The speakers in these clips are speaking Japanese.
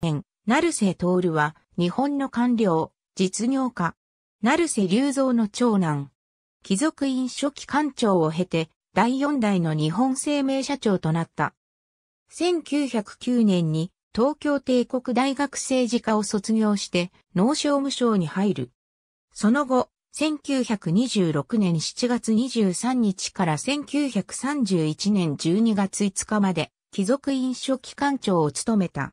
年、成瀬徹は、日本の官僚、実業家。成瀬隆三の長男。貴族院初期官庁を経て、第四代の日本生命社長となった。1909年に東京帝国大学政治科を卒業して農商務省に入る。その後、1926年7月23日から1931年12月5日まで貴族院書記官長を務めた。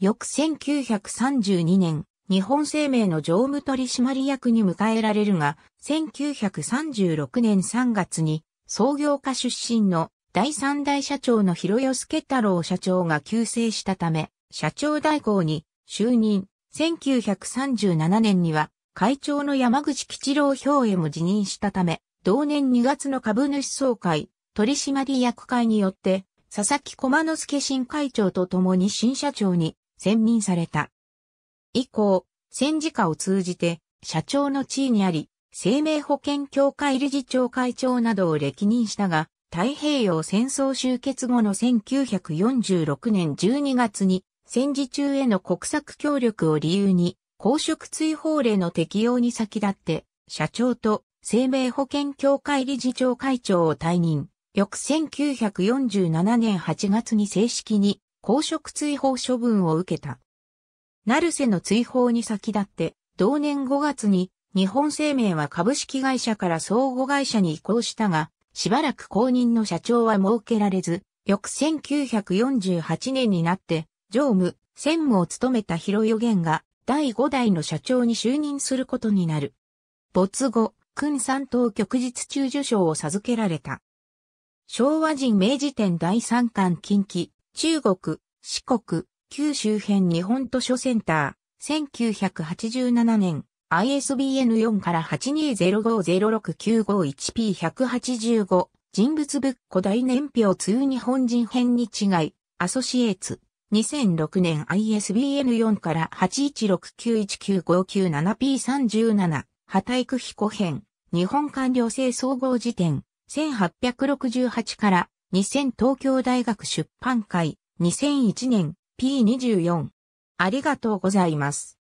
翌1932年、日本生命の常務取締役に迎えられるが、1936年3月に創業家出身の第三代社長の広吉慶太郎社長が急逝したため、社長代行に就任。1937年には会長の山口吉郎兵衛も辞任したため、同年2月の株主総会、取締役会によって、佐々木駒之助新会長と共に新社長に選任された。以降、戦時下を通じて、社長の地位にあり、生命保険協会理事長会長などを歴任したが、太平洋戦争終結後の1946年12月に、戦時中への国策協力を理由に、公職追放令の適用に先立って、社長と生命保険協会理事長会長を退任。翌1947年8月に正式に公職追放処分を受けた。成瀬の追放に先立って、同年5月に日本生命は株式会社から相互会社に移行したが、しばらく公認の社長は設けられず、翌1948年になって、常務、専務を務めた広予言が第5代の社長に就任することになる。没後、君三等旭日中受賞を授けられた。昭和人明治天第3巻近畿、中国、四国、九州編日本図書センター、1987年、ISBN4 から 82050695-1P185、人物仏古大年表通日本人編に違い、アソシエーツ、2006年 ISBN4 から 81691959-7P37、破体区彦編、日本官僚性総合辞典、1868から2000東京大学出版会2001年 P24。ありがとうございます。